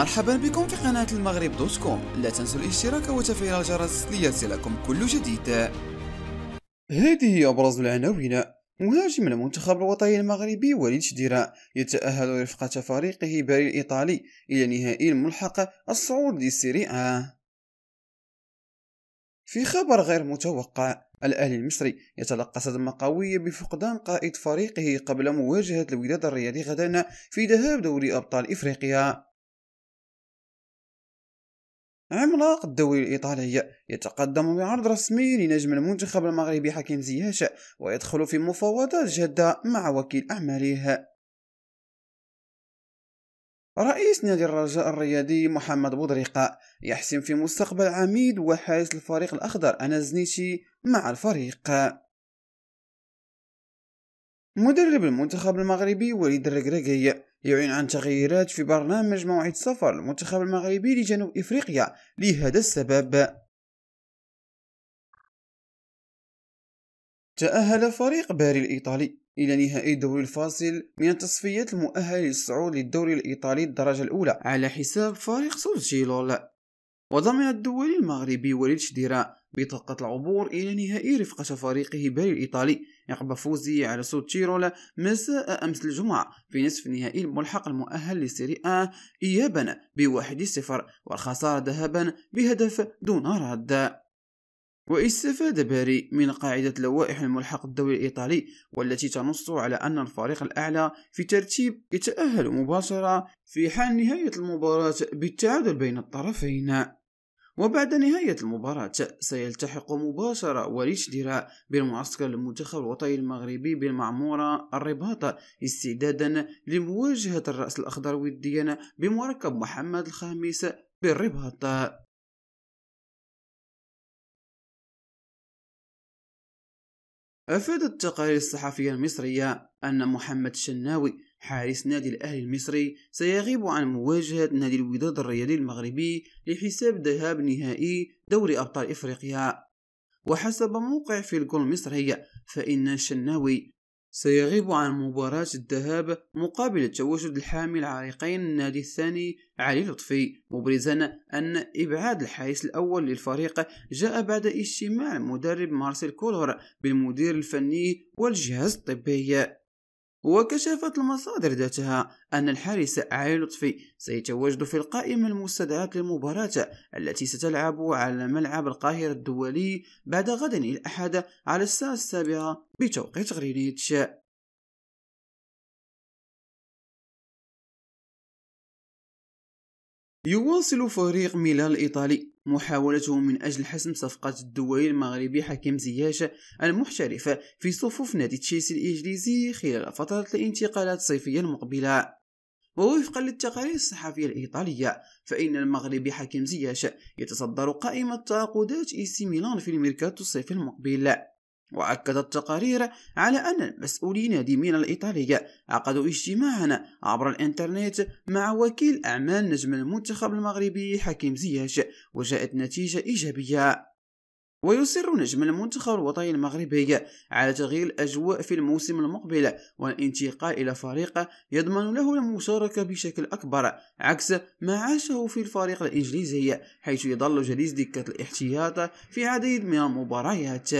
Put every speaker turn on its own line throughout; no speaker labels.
مرحبا بكم في قناة المغرب دوت كوم لا تنسوا الاشتراك وتفعيل الجرس ليصلكم كل جديد هذه هي أبرز العناوين مهاجم المنتخب الوطني المغربي وليد شديرة يتأهل رفقة فريقه باري الإيطالي إلى نهائي الملحق الصعود للسيري آ في خبر غير متوقع الأهلي المصري يتلقى صدمة قوية بفقدان قائد فريقه قبل مواجهة الوداد الرياضي غدا في ذهاب دوري أبطال إفريقيا عملاق الدوري الإيطالي يتقدم بعرض رسمي لنجم المنتخب المغربي حكيم زياش ويدخل في مفاوضات جادة مع وكيل أعماله رئيس نادي الرجاء الرياضي محمد بودريقة يحسم في مستقبل عميد وحارس الفريق الأخضر أنا أنزنيشي مع الفريق مدرب المنتخب المغربي وليد الركراكي يعلن عن تغييرات
في برنامج موعد سفر المنتخب المغربي لجنوب افريقيا لهذا السبب تأهل فريق باري الإيطالي إلى نهائي الدوري الفاصل من التصفيات المؤهلة للصعود للدوري
الإيطالي الدرجة الأولى على حساب فريق سوسجيلول وضمن الدولي المغربي وليد شديرا بطاقة العبور إلى نهائي رفقة فريقه باري الإيطالي يقبل فوزي على صوت تيرول مساء أمس الجمعة في نصف النهائي الملحق المؤهل لسيري أ إيابا بواحد صفر والخسارة ذهابا بهدف دون رد واستفاد باري من قاعدة لوائح الملحق الدولي الإيطالي والتي تنص على أن الفريق الأعلى في ترتيب يتأهل مباشرة في حال نهاية المباراة بالتعادل بين الطرفين وبعد نهاية المباراة سيلتحق مباشرة وليش دراء بالمعسكر المنتخب الوطني المغربي بالمعمورة الرباط استعدادا لمواجهة الرأس الأخضر
وديا بمركب محمد الخامس بالرباط أفادت التقارير الصحفية المصرية أن محمد الشناوي حارس نادي الأهلي المصري
سيغيب عن مواجهة نادي الوداد الرياضي المغربي لحساب ذهاب نهائي دوري أبطال إفريقيا وحسب موقع في الكل المصري فإن الشناوي سيغيب عن مباراة الذهاب مقابل تواجد الحامي العريقين النادي الثاني علي لطفي مبرزا أن إبعاد الحارس الأول للفريق جاء بعد اجتماع مدرب مارسيل كولور بالمدير الفني والجهاز الطبي وكشفت المصادر ذاتها أن الحارس علي لطفي سيتواجد في القائمة المستدعاة للمباراة التي ستلعب على
ملعب القاهرة الدولي بعد غد الأحد على الساعة السابعة بتوقيت غرينيتش. يواصل فريق ميلان الإيطالي محاولته من
أجل حسم صفقة الدولي المغربي حكيم زياش المحترف في صفوف نادي تشيلسي الإنجليزي خلال فترة الانتقالات الصيفية المقبلة ووفقا للتقارير الصحفية الإيطالية فإن المغربي حكيم زياش يتصدر قائمة تعاقدات إيسي ميلان في الميركاتو الصيفي المقبل وأكدت التقارير على أن المسؤولين ديمينا الإيطالية عقدوا اجتماعا عبر الإنترنت مع وكيل أعمال نجم المنتخب المغربي حكيم زياش وجاءت نتيجة إيجابية ويصر نجم المنتخب الوطني المغربي على تغيير الأجواء في الموسم المقبل والانتقال إلى فريق يضمن له المشاركة بشكل أكبر عكس ما عاشه في الفريق الإنجليزي حيث يظل جليس دكة الاحتياط في عديد من المباريات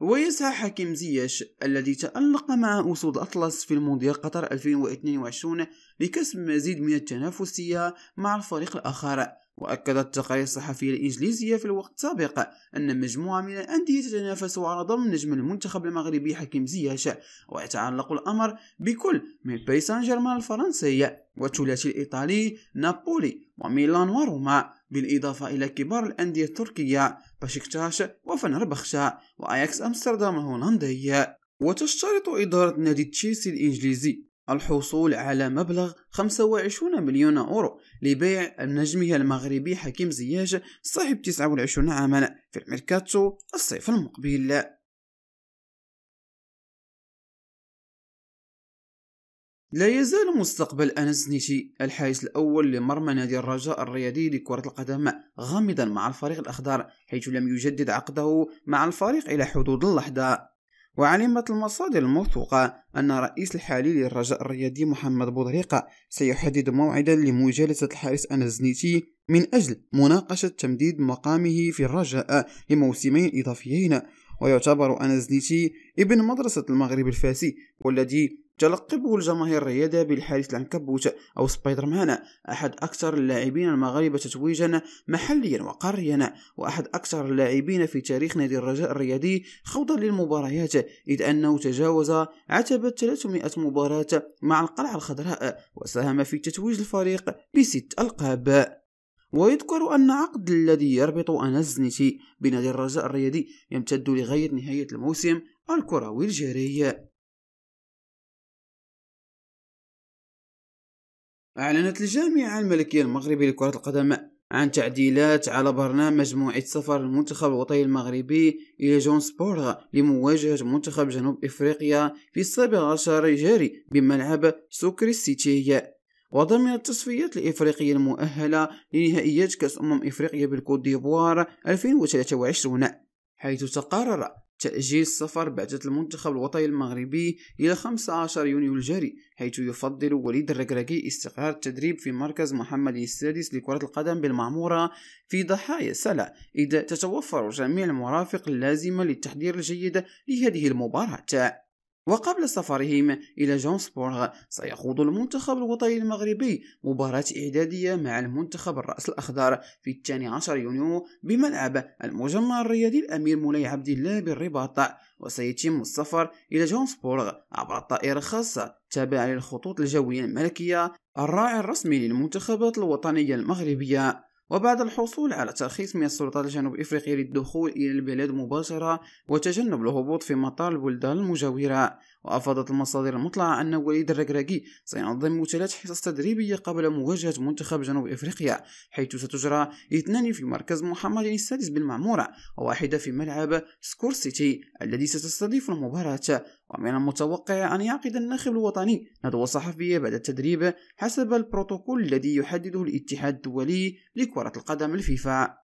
ويسعى حكيم زياش الذي تألق مع أسود أطلس في مونديال قطر 2022 لكسب مزيد من التنافسية مع الفريق الآخر وأكدت التقارير الصحفية الإنجليزية في الوقت السابق أن مجموعة من الأندية تتنافس على ضم نجم المنتخب المغربي حكيم زياش ويتعلق الأمر بكل من باريس سان جيرمان الفرنسي والثلاثي الإيطالي نابولي وميلان وروما بالإضافة إلى كبار الأندية التركية بشكتاشة وفنربخشا وأياكس أمستردام الهولندية وتشترط إدارة نادي تشيلسي الإنجليزي الحصول على مبلغ 25 مليون أورو لبيع النجمه المغربي حكيم زياش
صاحب 29 عاما في الميركاتو الصيف المقبل لا يزال مستقبل أنس نيشي الحارس الأول لمرمى نادي الرجاء الرياضي لكرة القدم غامضا
مع الفريق الأخضر حيث لم يجدد عقده مع الفريق إلى حدود اللحظة وعلمت المصادر الموثوقة أن رئيس الحالي للرجاء الرياضي محمد بودريقة سيحدد موعدا لمجالسة الحارس أنس زنيتي من أجل مناقشة تمديد مقامه في الرجاء لموسمين إضافيين ويعتبر أنس زنيتي ابن مدرسة المغرب الفاسي والذي تلقبه الجماهير الرياضة بالحارس العنكبوت أو سبايدر مان أحد أكثر اللاعبين المغاربة تتويجا محليا وقاريا وأحد أكثر اللاعبين في تاريخ نادي الرجاء الرياضي خوضا للمباريات إذ أنه تجاوز عتبة 300 مباراة مع القلعة الخضراء وساهم في تتويج الفريق بست ألقاب ويذكر أن عقد الذي
يربط أنزنتي بنادي الرجاء الرياضي يمتد لغاية نهاية الموسم الكروي الجاري أعلنت الجامعة الملكية المغربية لكرة القدم عن تعديلات على
برنامج مجموعة سفر المنتخب الوطني المغربي إلى جون سبورغ لمواجهة منتخب جنوب إفريقيا في السابع عشر جاري بملعب سوكري سيتي وضمن التصفيات الإفريقية المؤهلة لنهائيات كأس أمم إفريقيا بالكوت ديفوار 2023 حيث تقرر تأجيل سفر بعثة المنتخب الوطني المغربي إلى 15 يونيو الجاري حيث يفضل وليد الركراكي استقرار التدريب في مركز محمد السادس لكرة القدم بالمعمورة في ضحايا سلا إذا تتوفر جميع المرافق اللازمة للتحضير الجيد لهذه المباراة وقبل سفرهم إلى جونسبورغ سيخوض المنتخب الوطني المغربي مباراة إعدادية مع المنتخب الرأس الأخضر في الثاني عشر يونيو بملعب المجمع الرياضي الأمير مولاي عبد الله بالرباط وسيتم السفر إلى جونسبورغ عبر طائرة خاصة تابعة للخطوط الجوية الملكية الراعي الرسمي للمنتخبات الوطنية المغربية وبعد الحصول على ترخيص من السلطات الجنوب إفريقية للدخول إلى البلاد مباشرة وتجنب الهبوط في مطار البلدان المجاورة وأفادت المصادر المطلعة أن وليد الركراكي سينظم ثلاث حصص تدريبية قبل مواجهة منتخب جنوب إفريقيا حيث ستجرى اثنان في مركز محمد السادس بالمعمورة وواحدة في ملعب سكور سيتي الذي ستستضيف المباراة ومن المتوقع أن يعقد الناخب الوطني ندوة صحفية بعد التدريب حسب البروتوكول الذي يحدده الاتحاد الدولي لكرة القدم الفيفا